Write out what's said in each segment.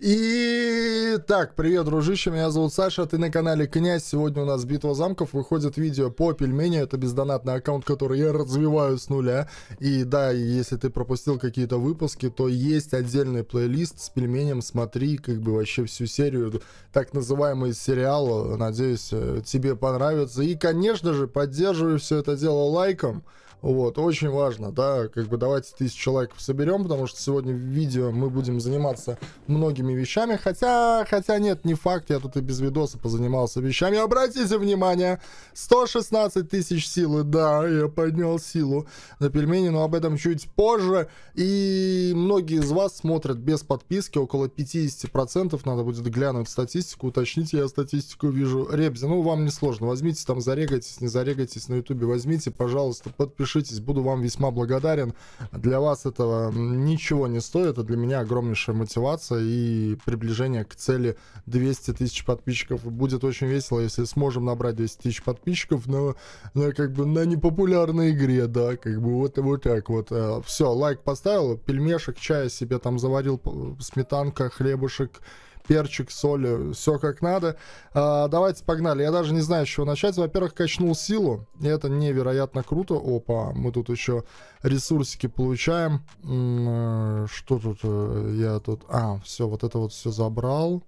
И так, привет, дружище, меня зовут Саша, ты на канале Князь. Сегодня у нас битва замков, выходит видео по пельмени, это бездонатный аккаунт, который я развиваю с нуля. И да, если ты пропустил какие-то выпуски, то есть отдельный плейлист с пельменем, смотри как бы вообще всю серию, так называемый сериал, надеюсь, э, тебе понравится. И, конечно же, поддерживай все это дело лайком. Вот, очень важно, да, как бы давайте тысячу лайков соберем, потому что сегодня в видео мы будем заниматься многими вещами, хотя, хотя нет, не факт, я тут и без видоса позанимался вещами. Обратите внимание, 116 тысяч силы, да, я поднял силу на пельмени, но об этом чуть позже. И многие из вас смотрят без подписки, около 50%, надо будет глянуть статистику, Уточните я статистику вижу. Ребзи, ну вам не сложно, возьмите там, зарегайтесь, не зарегайтесь на ютубе, возьмите, пожалуйста, подпишитесь Подпишитесь, буду вам весьма благодарен. Для вас этого ничего не стоит, а для меня огромнейшая мотивация и приближение к цели 200 тысяч подписчиков. Будет очень весело, если сможем набрать 200 тысяч подписчиков на, на, как бы, на непопулярной игре, да, как бы вот, вот так вот. Э, Все, лайк поставил, пельмешек, чая себе там заварил, сметанка, хлебушек, перчик, соль, э, все как надо. А, давайте погнали. Я даже не знаю, с чего начать. Во-первых, качнул силу. И это невероятно круто. Опа, мы тут еще ресурсики получаем. Э, что тут э, я тут... А, все, вот это вот все забрал.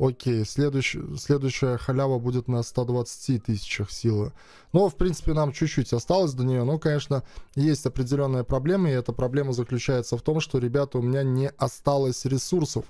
Окей, следующ, следующая халява будет на 120 тысячах силы. Но, в принципе, нам чуть-чуть осталось до нее. Но, конечно, есть определенная проблема, и эта проблема заключается в том, что, ребята, у меня не осталось ресурсов.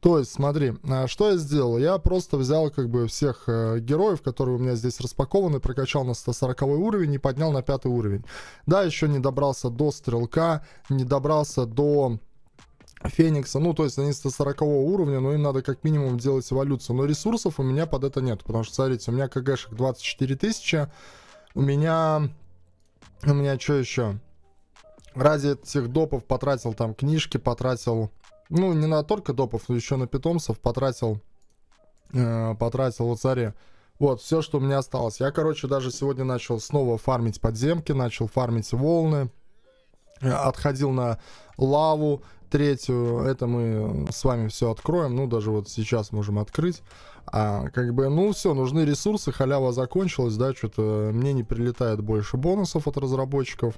То есть, смотри, а, что я сделал? Я просто взял как бы всех э, героев, которые у меня здесь распакованы, прокачал на 140 уровень и поднял на 5 уровень. Да, еще не добрался до стрелка, не добрался до... Феникса, ну, то есть они 140 уровня, но им надо как минимум делать эволюцию. Но ресурсов у меня под это нет, потому что, смотрите, у меня КГшек 24 тысячи, у меня... У меня что еще? Ради этих допов потратил там книжки, потратил ну, не на только допов, но еще на питомцев потратил, э, потратил в царе. Вот, все, что у меня осталось. Я, короче, даже сегодня начал снова фармить подземки, начал фармить волны, э, отходил на лаву, третью. Это мы э, с вами все откроем. Ну, даже вот сейчас можем открыть. А, как бы, ну все, нужны ресурсы, халява закончилась, да, что-то э, мне не прилетает больше бонусов от разработчиков.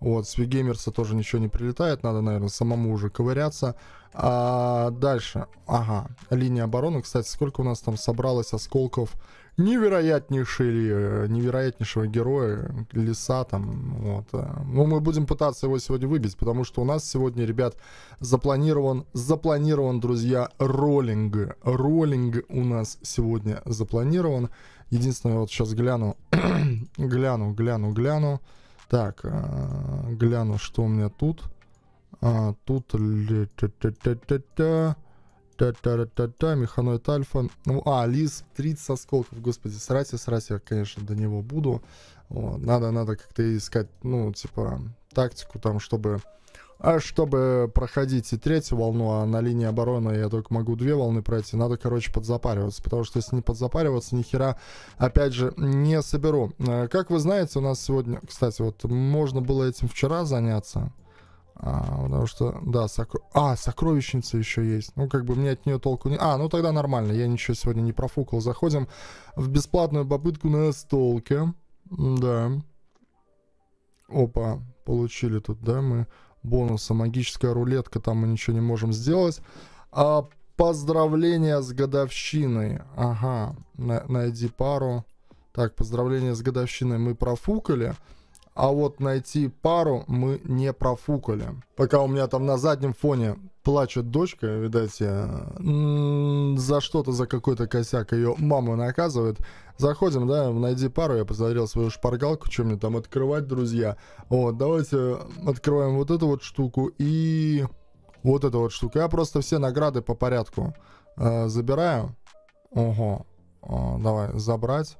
Вот, с Вигеймерса тоже ничего не прилетает, надо, наверное, самому уже ковыряться. А, дальше, ага, линия обороны, кстати, сколько у нас там собралось осколков невероятнейший, э, невероятнейшего героя, леса там, вот. Э. но ну, мы будем пытаться его сегодня выбить, потому что у нас сегодня, ребят, запланирован, запланирован, друзья, роллинг. Роллинг у нас сегодня запланирован. Единственное, вот сейчас гляну, гляну, гляну, гляну. Так, э, гляну, что у меня тут. А, тут... Та -та -та Та-та-та-та, механоид альфа. Ну, а, лис 30 осколков, господи, срать я, срать я, конечно, до него буду. надо, надо как-то искать, ну, типа, тактику там, чтобы... А чтобы проходить и третью волну, а на линии обороны я только могу две волны пройти, надо, короче, подзапариваться. Потому что если не подзапариваться, ни хера, опять же, не соберу. Э, как вы знаете, у нас сегодня, кстати, вот можно было этим вчера заняться. А, потому что, да, сокр... а, сокровищница еще есть. Ну, как бы мне от нее толку не... А, ну тогда нормально, я ничего сегодня не профукал. Заходим в бесплатную попытку на столке. Да. Опа, получили тут, да, мы бонуса. Магическая рулетка, там мы ничего не можем сделать. А, поздравления с годовщиной. Ага, на найди пару. Так, поздравления с годовщиной мы профукали а вот найти пару мы не профукали. Пока у меня там на заднем фоне плачет дочка, видать, я, за что-то, за какой-то косяк ее мама наказывает. Заходим, да, в найди пару, я посмотрел свою шпаргалку, что мне там открывать, друзья. Вот, давайте открываем вот эту вот штуку и вот эту вот штуку. Я просто все награды по порядку э, забираю. Ого, э, давай, забрать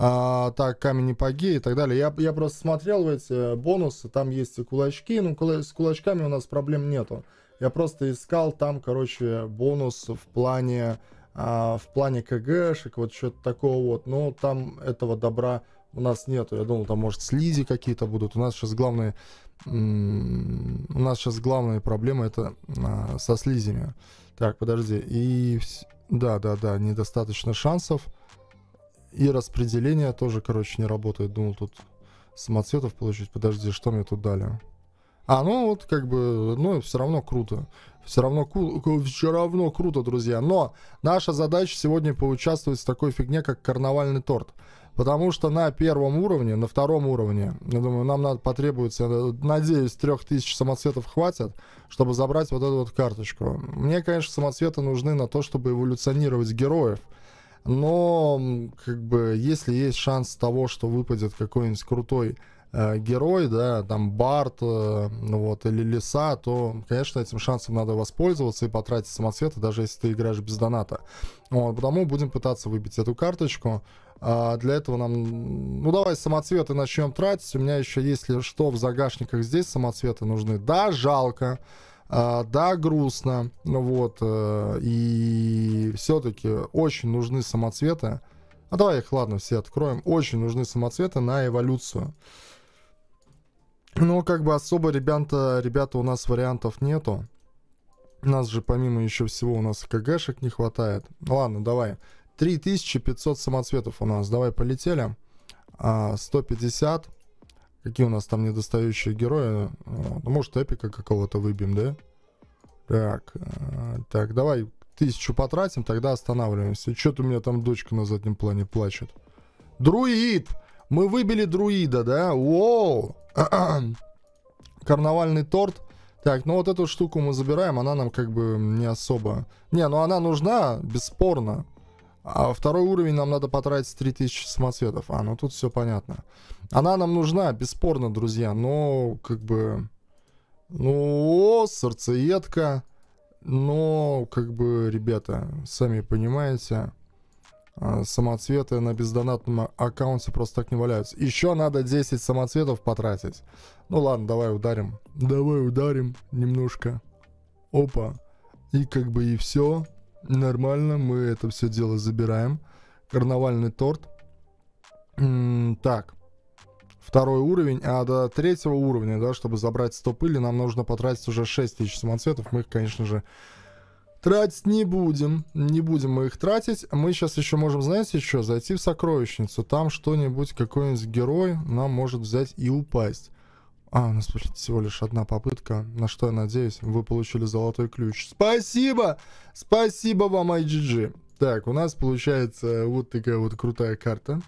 а, так, камень поги и так далее. Я, я просто смотрел в эти э, бонусы, там есть и кулачки, ну, кула с кулачками у нас проблем нету. Я просто искал там, короче, бонус в плане, а, в плане КГшек, вот что-то такого вот, но там этого добра у нас нету. Я думал, там, может, слизи какие-то будут. У нас сейчас главные, у нас сейчас главная проблема это а, со слизями. Так, подожди, и... Да, да, да, недостаточно шансов. И распределение тоже, короче, не работает. Думал тут самоцветов получить. Подожди, что мне тут дали? А, ну вот как бы, ну все равно круто. Все равно, все равно круто, друзья. Но наша задача сегодня поучаствовать в такой фигне, как карнавальный торт. Потому что на первом уровне, на втором уровне, я думаю, нам надо потребуется, надеюсь, 3000 самоцветов хватит, чтобы забрать вот эту вот карточку. Мне, конечно, самоцветы нужны на то, чтобы эволюционировать героев но как бы если есть шанс того, что выпадет какой-нибудь крутой э, герой, да, там Барт, э, вот, или Лиса, то, конечно, этим шансом надо воспользоваться и потратить самоцветы, даже если ты играешь без доната. Вот, потому будем пытаться выбить эту карточку. А для этого нам... Ну, давай самоцветы начнем тратить. У меня еще, есть ли что, в загашниках здесь самоцветы нужны. Да, жалко. А, да, грустно, вот, э, и все-таки очень нужны самоцветы. А давай их, ладно, все откроем. Очень нужны самоцветы на эволюцию. Но как бы особо, ребята, ребята, у нас вариантов нету. У нас же помимо еще всего у нас КГшек не хватает. Ладно, давай. 3500 самоцветов у нас. Давай полетели. 150. А, Какие у нас там недостающие герои? Ну, может, эпика какого-то выбьем, да? Так, э, так, давай тысячу потратим, тогда останавливаемся. Что-то у меня там дочка на заднем плане плачет. Друид! Мы выбили друида, да? Воу! Карнавальный торт. Так, ну вот эту штуку мы забираем, она нам как бы не особо... Не, ну она нужна, бесспорно. А второй уровень нам надо потратить 3000 самоцветов. А, ну тут все понятно. Она нам нужна, бесспорно, друзья, но как бы... Ну, сердцеедка. Но, как бы, ребята, сами понимаете, а, самоцветы на бездонатном аккаунте просто так не валяются. Еще надо 10 самоцветов потратить. Ну ладно, давай ударим. Давай ударим немножко. Опа. И как бы и все. Нормально, мы это все дело забираем. Карнавальный торт. так. Второй уровень, а до третьего уровня, да, чтобы забрать 100 пыли, нам нужно потратить уже 6 тысяч самоцветов. Мы их, конечно же, тратить не будем. Не будем мы их тратить. Мы сейчас еще можем, знаете, еще Зайти в сокровищницу. Там что-нибудь, какой-нибудь герой нам может взять и упасть. А, у нас всего лишь одна попытка. На что я надеюсь, вы получили золотой ключ. Спасибо! Спасибо вам, IGG! Так, у нас получается вот такая вот крутая карта.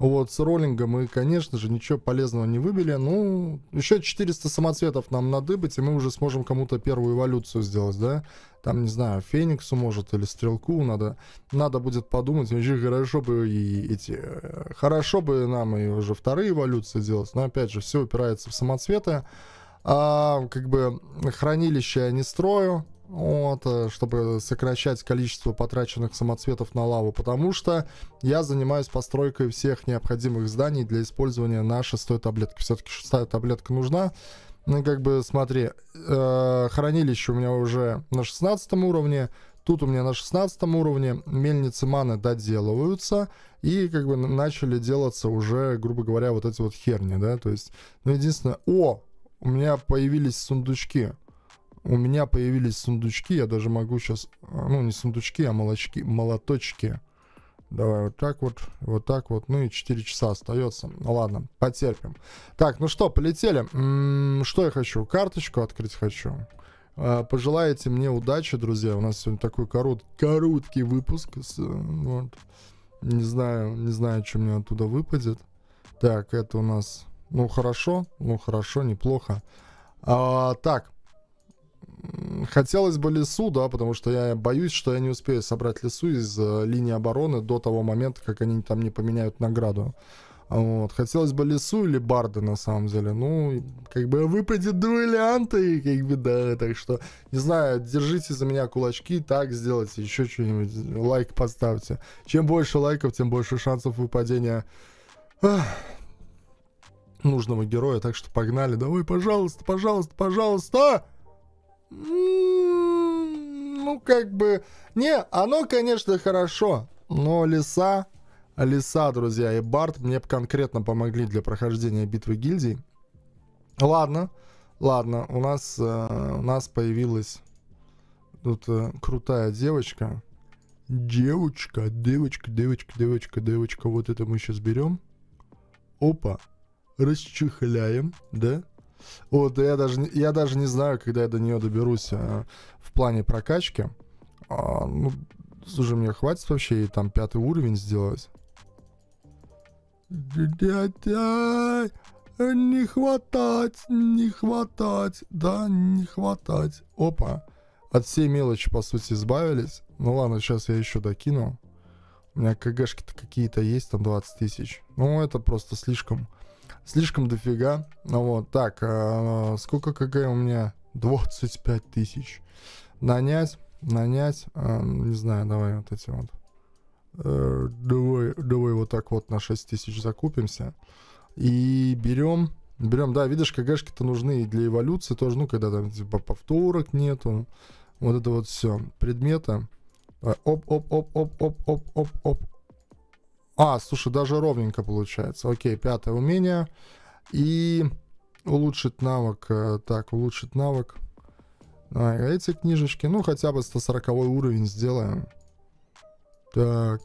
Вот, с роллинга мы, конечно же, ничего полезного не выбили. Ну, еще 400 самоцветов нам надыбать, и мы уже сможем кому-то первую эволюцию сделать, да? Там, не знаю, Фениксу, может, или Стрелку надо. Надо будет подумать, вообще хорошо бы и эти... Э, хорошо бы нам и уже вторые эволюции делать, но, опять же, все упирается в самоцветы. А, как бы, хранилище я не строю, вот, э, чтобы сокращать количество потраченных самоцветов на лаву, потому что я занимаюсь постройкой всех необходимых зданий для использования на шестой таблетке. Все-таки шестая таблетка нужна. Ну, как бы, смотри, э, хранилище у меня уже на 16 уровне, тут у меня на 16 уровне мельницы маны доделываются, и как бы начали делаться уже, грубо говоря, вот эти вот херни, да, то есть, ну, единственное, о, у меня появились сундучки, у меня появились сундучки, я даже могу сейчас, а, ну не сундучки, а молочки, молоточки. Давай вот так вот, вот так вот, ну и 4 часа остается. Ну, ладно, потерпим. Так, ну что, полетели. М м-м, -м, что я хочу? Карточку открыть хочу. Э а, -э, пожелаете мне удачи, друзья. У нас сегодня такой корот, короткий выпуск. С, э, вот. Не знаю, не знаю, что мне оттуда выпадет. Так, это у нас, ну хорошо, ну хорошо, неплохо. А, так, хотелось бы лесу, да, потому что я боюсь, что я не успею собрать лесу из э, линии обороны до того момента, как они там не поменяют награду. Вот. Хотелось бы лесу или Барды на самом деле. Ну, как бы выпадет дуэлянты, как бы, да. Так что, не знаю, держите за меня кулачки, так сделайте, еще что-нибудь, лайк поставьте. Чем больше лайков, тем больше шансов выпадения ах, нужного героя. Так что погнали. Давай, пожалуйста, пожалуйста, пожалуйста! Ну, как бы... Не, оно, конечно, хорошо, но леса... лиса, друзья, и Барт мне конкретно помогли для прохождения битвы гильдий. Ладно, ладно, у нас, э, у нас появилась тут э, крутая девочка. Девочка, девочка, девочка, девочка, девочка. Вот это мы сейчас берем. Опа. Расчехляем, да? Вот, я даже, я даже не знаю, когда я до нее доберусь а, в плане прокачки. А, ну, слушай, мне хватит вообще и там пятый уровень сделать. Не хватать, не хватать, да, не хватать. Опа. От всей мелочи, по сути, избавились. Ну ладно, сейчас я еще докину. У меня КГшки-то какие-то есть, там 20 тысяч. Ну, это просто слишком. Слишком дофига. Ну вот, так, э, сколько КГ у меня? 25 тысяч. Нанять, нанять, э, не знаю, давай вот эти вот. Э, давай, давай вот так вот на 6 тысяч закупимся. И берем, берем, да, видишь, КГшки-то нужны и для эволюции тоже, ну, когда там типа повторок нету. Вот это вот все. предметы. Оп-оп-оп-оп-оп-оп-оп-оп. Э, а, слушай, даже ровненько получается. Окей, пятое умение. И улучшить навык. Э, так, улучшить навык. А, эти книжечки. Ну, хотя бы 140 уровень сделаем. Так.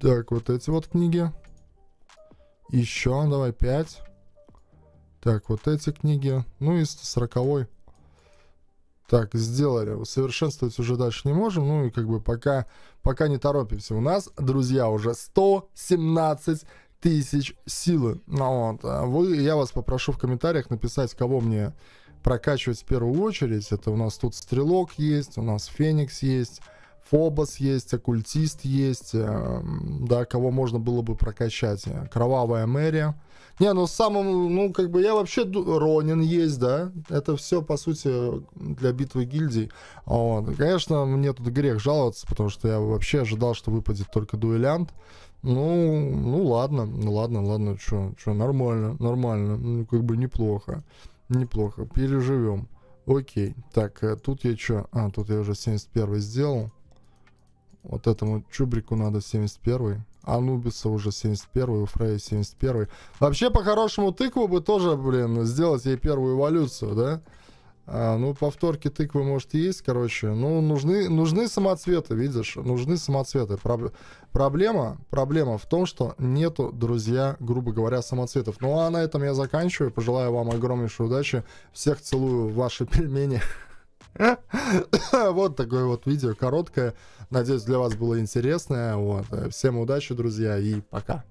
Так, вот эти вот книги. Еще, давай, 5. Так, вот эти книги. Ну и 140 так, сделали. Совершенствовать уже дальше не можем. Ну и как бы пока, пока не торопимся. У нас, друзья, уже 117 тысяч силы. Ну, вот. А вы, я вас попрошу в комментариях написать, кого мне прокачивать в первую очередь. Это у нас тут Стрелок есть, у нас Феникс есть. Фобос есть, оккультист есть, э, да, кого можно было бы прокачать. Кровавая мэрия. Не, ну самым, ну как бы я вообще Ронин есть, да. Это все, по сути, для битвы гильдий. Вот. Конечно, мне тут грех жаловаться, потому что я вообще ожидал, что выпадет только дуэлянт. Ну, ну ладно, ну ладно, ладно, что, что, нормально, нормально, ну как бы неплохо, неплохо, переживем. Окей, так, э, тут я что, а, тут я уже 71 сделал. Вот этому чубрику надо 71 Анубиса уже 71-й, у Фрея 71 Вообще, по-хорошему, тыкву бы тоже, блин, сделать ей первую эволюцию, да? А, ну, повторки тыквы, может, есть, короче. Ну, нужны, нужны самоцветы, видишь? Нужны самоцветы. Проб... Проблема, проблема в том, что нету, друзья, грубо говоря, самоцветов. Ну, а на этом я заканчиваю. Пожелаю вам огромнейшей удачи. Всех целую в ваши пельмени. Вот такое вот видео короткое. Надеюсь, для вас было интересное. Вот. Всем удачи, друзья, и пока.